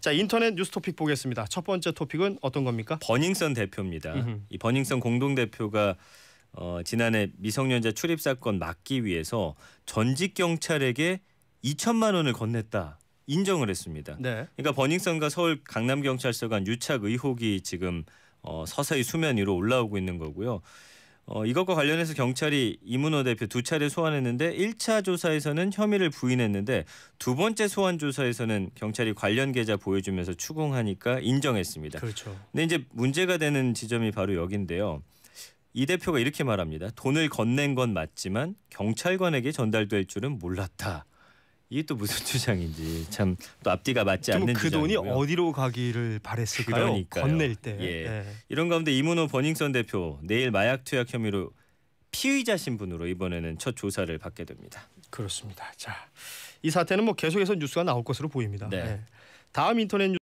자 인터넷 뉴스 토픽 보겠습니다. 첫 번째 토픽은 어떤 겁니까? 버닝썬 대표입니다. 음흠. 이 버닝썬 공동 대표가 어, 지난해 미성년자 출입 사건 막기 위해서 전직 경찰에게 2천만 원을 건넸다. 인정을 했습니다. 네. 그러니까 버닝썬과 서울 강남경찰서 간 유착 의혹이 지금 어, 서서히 수면 위로 올라오고 있는 거고요. 어, 이것과 관련해서 경찰이 이문호 대표 두 차례 소환했는데 1차 조사에서는 혐의를 부인했는데 두 번째 소환 조사에서는 경찰이 관련 계좌 보여주면서 추궁하니까 인정했습니다. 그렇죠. 근데 이제 문제가 되는 지점이 바로 여기인데요. 이 대표가 이렇게 말합니다. 돈을 건넨 건 맞지만 경찰관에게 전달될 줄은 몰랐다. 이게 또 무슨 주장인지 참 또 앞뒤가 맞지 않는 그 주장이고요. 돈이 어디로 가기를 바랬을까요? 그러니까요. 건넬 때. 예. 네. 이런 가운데 이문호 버닝썬 대표 내일 마약 투약 혐의로 피의자 신분으로 이번에는 첫 조사를 받게 됩니다. 그렇습니다. 자, 이 사태는 뭐 계속해서 뉴스가 나올 것으로 보입니다. 네. 네. 다음 인터넷 뉴스